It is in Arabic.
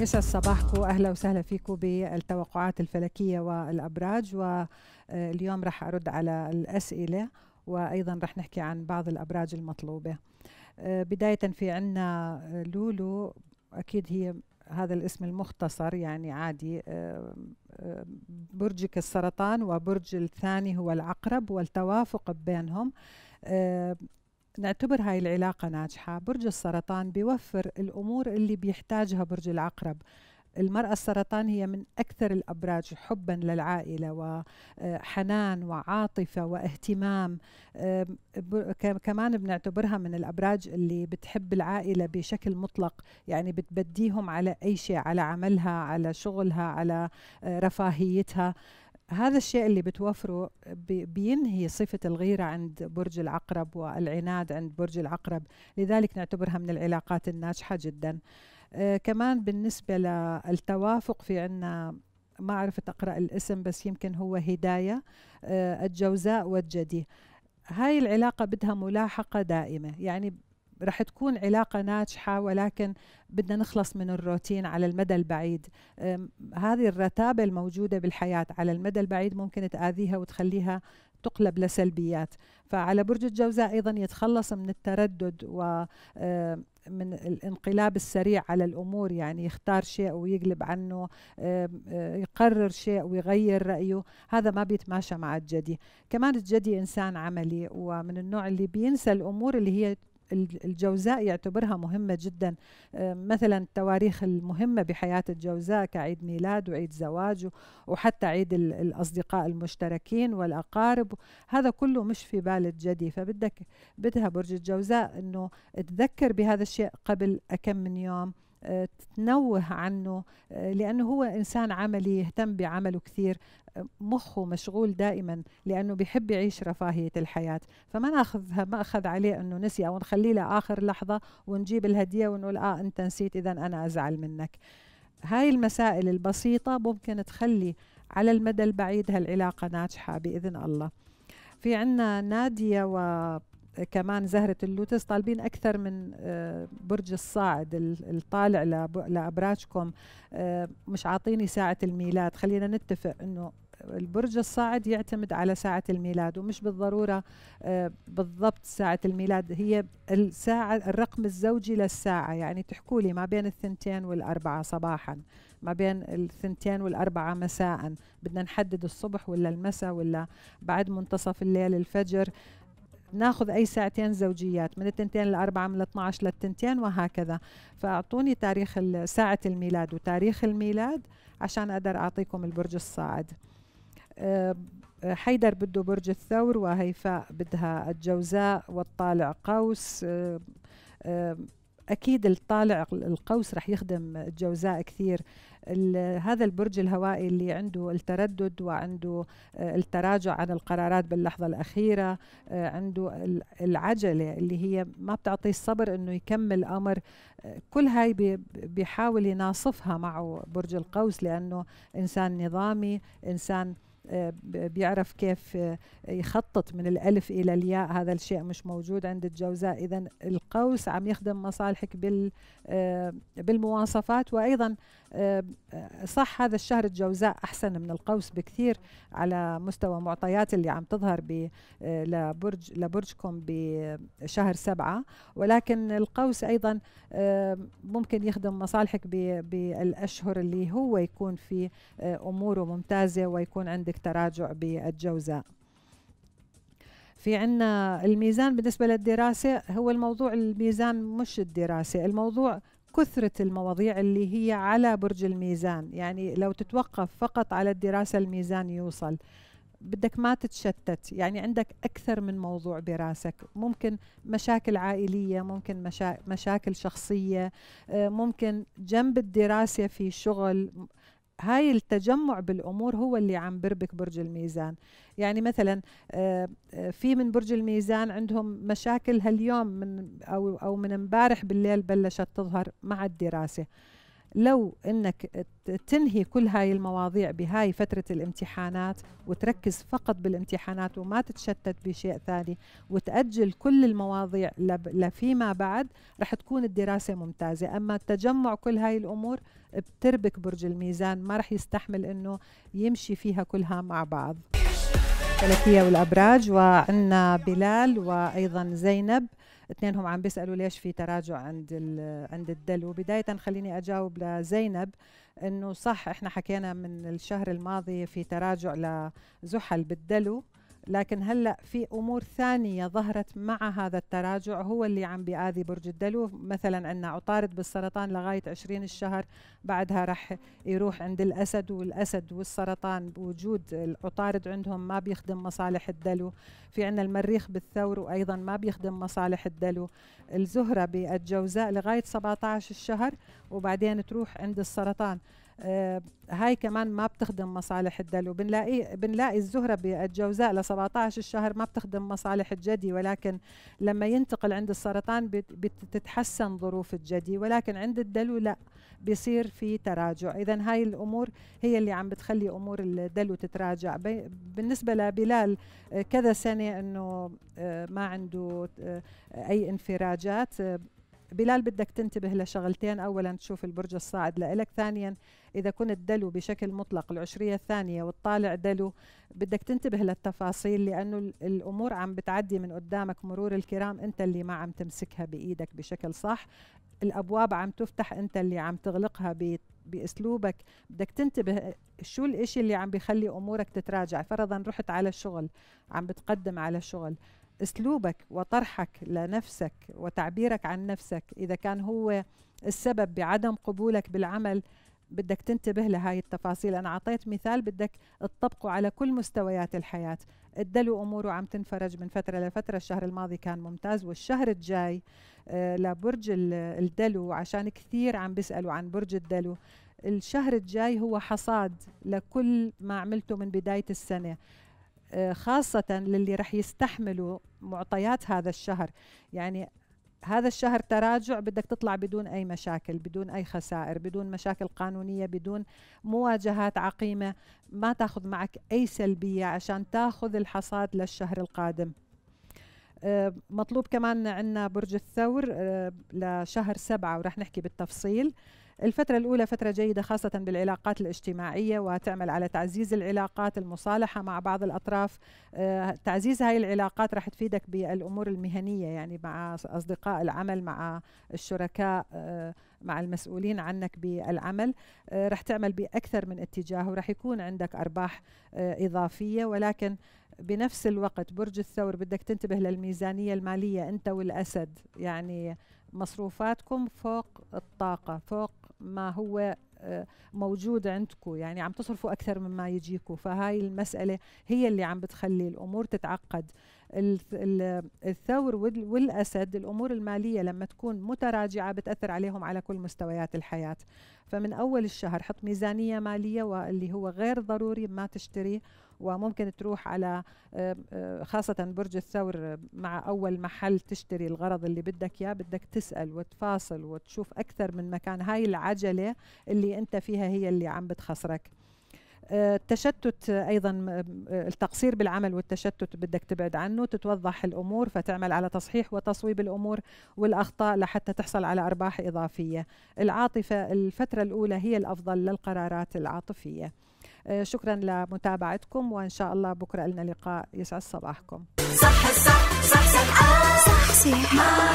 مسا صباحكم اهلا وسهلا فيكم بالتوقعات الفلكيه والابراج واليوم راح ارد على الاسئله وايضا راح نحكي عن بعض الابراج المطلوبه بدايه في عنا لولو اكيد هي هذا الاسم المختصر يعني عادي برجك السرطان وبرج الثاني هو العقرب والتوافق بينهم نعتبر هاي العلاقة ناجحة برج السرطان بيوفر الأمور اللي بيحتاجها برج العقرب المرأة السرطان هي من أكثر الأبراج حبا للعائلة وحنان وعاطفة واهتمام كمان بنعتبرها من الأبراج اللي بتحب العائلة بشكل مطلق يعني بتبديهم على أي شيء على عملها على شغلها على رفاهيتها هذا الشيء اللي بتوفره بينهي صفة الغيرة عند برج العقرب والعناد عند برج العقرب لذلك نعتبرها من العلاقات الناجحة جدا آه كمان بالنسبة للتوافق في عنا ما عرفت أقرأ الاسم بس يمكن هو هداية آه الجوزاء والجدي هاي العلاقة بدها ملاحقة دائمة يعني رح تكون علاقة ناجحة ولكن بدنا نخلص من الروتين على المدى البعيد هذه الرتابة الموجودة بالحياة على المدى البعيد ممكن تآذيها وتخليها تقلب لسلبيات فعلى برج الجوزاء أيضا يتخلص من التردد و من الانقلاب السريع على الامور يعني يختار شيء ويقلب عنه أه، يقرر شيء ويغير رايه هذا ما بيتماشى مع الجدي كمان الجدي انسان عملي ومن النوع اللي بينسى الامور اللي هي الجوزاء يعتبرها مهمة جدا آه، مثلا التواريخ المهمة بحياة الجوزاء كعيد ميلاد وعيد زواج وحتى عيد الأصدقاء المشتركين والأقارب هذا كله مش في بال الجدي فبدك بدها برج الجوزاء أنه تذكر بهذا الشيء قبل كم من يوم تنوه عنه لأنه هو إنسان عملي يهتم بعمله كثير مخه مشغول دائما لأنه بيحب يعيش رفاهية الحياة فما ناخذها ما أخذ عليه أنه نسي أو نخليه لآخر لحظة ونجيب الهدية ونقول آه أنت نسيت إذا أنا أزعل منك هاي المسائل البسيطة ممكن تخلي على المدى البعيد هالعلاقة ناجحة بإذن الله في عنا نادية و كمان زهرة اللوتس طالبين أكثر من آه، برج الصاعد الطالع لأبراجكم آه، مش عاطيني ساعة الميلاد خلينا نتفق أنه البرج الصاعد يعتمد على ساعة الميلاد ومش بالضرورة آه، بالضبط ساعة الميلاد هي الساعة الرقم الزوجي للساعة يعني تحكوا لي ما بين الثنتين والأربعة صباحا ما بين الثنتين والأربعة مساء بدنا نحدد الصبح ولا المساء ولا بعد منتصف الليل الفجر ناخذ اي ساعتين زوجيات من التنتين لأربعة من 12 للتنتين وهكذا فاعطوني تاريخ ساعه الميلاد وتاريخ الميلاد عشان اقدر اعطيكم البرج الصاعد أه، أه، حيدر بده برج الثور وهيفاء بدها الجوزاء والطالع قوس أه، اكيد الطالع القوس رح يخدم الجوزاء كثير هذا البرج الهوائي اللي عنده التردد وعنده آه، التراجع عن القرارات باللحظه الاخيره آه، عنده العجله اللي هي ما بتعطيه الصبر انه يكمل امر آه، كل هاي بيحاول يناصفها معه برج القوس لانه انسان نظامي انسان بيعرف كيف يخطط من الألف إلى الياء هذا الشيء مش موجود عند الجوزاء إذا القوس عم يخدم مصالحك بال بالمواصفات وأيضا صح هذا الشهر الجوزاء أحسن من القوس بكثير على مستوى معطيات اللي عم تظهر لبرج لبرجكم بشهر سبعة ولكن القوس أيضا ممكن يخدم مصالحك بالأشهر اللي هو يكون في أموره ممتازة ويكون عندك هنالك تراجع بالجوزاء في عنا الميزان بالنسبة للدراسة هو الموضوع الميزان مش الدراسة الموضوع كثرة المواضيع اللي هي على برج الميزان يعني لو تتوقف فقط على الدراسة الميزان يوصل بدك ما تتشتت يعني عندك أكثر من موضوع براسك ممكن مشاكل عائلية ممكن مشا... مشاكل شخصية آه، ممكن جنب الدراسة في شغل هاي التجمع بالامور هو اللي عم بربك برج الميزان يعني مثلا آه، آه، في من برج الميزان عندهم مشاكل هاليوم من او او من امبارح بالليل بلشت تظهر مع الدراسه لو انك تنهي كل هاي المواضيع بهاي فترة الامتحانات وتركز فقط بالامتحانات وما تتشتت بشيء ثاني وتأجل كل المواضيع لفيما بعد رح تكون الدراسة ممتازة أما تجمع كل هاي الأمور بتربك برج الميزان ما رح يستحمل أنه يمشي فيها كلها مع بعض فلكية والأبراج وعنا بلال وأيضا زينب اثنينهم عم بيسالوا ليش في تراجع عند عند الدلو بدايه خليني اجاوب لزينب انه صح احنا حكينا من الشهر الماضي في تراجع لزحل بالدلو لكن هلا في امور ثانيه ظهرت مع هذا التراجع هو اللي عم بيآذي برج الدلو مثلا عندنا عطارد بالسرطان لغايه 20 الشهر بعدها راح يروح عند الاسد والاسد والسرطان بوجود العطارد عندهم ما بيخدم مصالح الدلو في عندنا المريخ بالثور وايضا ما بيخدم مصالح الدلو الزهره بالجوزاء لغايه 17 الشهر وبعدين تروح عند السرطان آه، هاي كمان ما بتخدم مصالح الدلو بنلاقي بنلاقي الزهرة بالجوزاء ل 17 الشهر ما بتخدم مصالح الجدي ولكن لما ينتقل عند السرطان بتتحسن ظروف الجدي ولكن عند الدلو لا بيصير في تراجع اذا هاي الامور هي اللي عم بتخلي امور الدلو تتراجع بالنسبة لبلال آه، كذا سنة انه آه، ما عنده اي انفراجات بلال بدك تنتبه لشغلتين اولا تشوف البرج الصاعد لإلك ثانيا اذا كنت دلو بشكل مطلق العشريه الثانيه والطالع دلو بدك تنتبه للتفاصيل لانه الامور عم بتعدي من قدامك مرور الكرام انت اللي ما عم تمسكها بايدك بشكل صح الابواب عم تفتح انت اللي عم تغلقها باسلوبك بدك تنتبه شو الإشي اللي عم بيخلي امورك تتراجع فرضا رحت على الشغل عم بتقدم على الشغل اسلوبك وطرحك لنفسك وتعبيرك عن نفسك اذا كان هو السبب بعدم قبولك بالعمل بدك تنتبه لهاي التفاصيل أنا أعطيت مثال بدك تطبقه على كل مستويات الحياة الدلو أموره عم تنفرج من فترة لفترة الشهر الماضي كان ممتاز والشهر الجاي آه، لبرج الدلو عشان كثير عم بيسألوا عن برج الدلو الشهر الجاي هو حصاد لكل ما عملته من بداية السنة آه، خاصة للي رح يستحملوا معطيات هذا الشهر يعني هذا الشهر تراجع بدك تطلع بدون أي مشاكل بدون أي خسائر بدون مشاكل قانونية بدون مواجهات عقيمة ما تاخذ معك أي سلبية عشان تاخذ الحصاد للشهر القادم آه، مطلوب كمان عندنا برج الثور آه، لشهر سبعة ورح نحكي بالتفصيل الفترة الأولى فترة جيدة خاصة بالعلاقات الاجتماعية وتعمل على تعزيز العلاقات المصالحة مع بعض الأطراف آه، تعزيز هاي العلاقات راح تفيدك بالأمور المهنية يعني مع أصدقاء العمل مع الشركاء آه، مع المسؤولين عنك بالعمل آه، راح تعمل بأكثر من اتجاه وراح يكون عندك أرباح إضافية ولكن بنفس الوقت برج الثور بدك تنتبه للميزانية المالية أنت والأسد يعني مصروفاتكم فوق الطاقة فوق ما هو آه، موجود عندكم يعني عم تصرفوا اكثر مما يجيكم فهاي المساله هي اللي عم بتخلي الامور تتعقد الثور والأسد الأمور المالية لما تكون متراجعة بتأثر عليهم على كل مستويات الحياة فمن أول الشهر حط ميزانية مالية واللي هو غير ضروري ما تشتري وممكن تروح على آه، آه، خاصة برج الثور مع أول محل تشتري الغرض اللي بدك إياه بدك تسأل وتفاصل وتشوف أكثر من مكان هاي العجلة اللي أنت فيها هي اللي عم بتخسرك التشتت ايضا التقصير بالعمل والتشتت بدك تبعد عنه تتوضح الامور فتعمل على تصحيح وتصويب الامور والاخطاء لحتى تحصل على ارباح اضافيه العاطفه الفتره الاولى هي الافضل للقرارات العاطفيه شكرا لمتابعتكم وان شاء الله بكره لنا لقاء يسعد صباحكم صح صح صح صح, صح, صح, صح, صح, صح, صح, صح, صح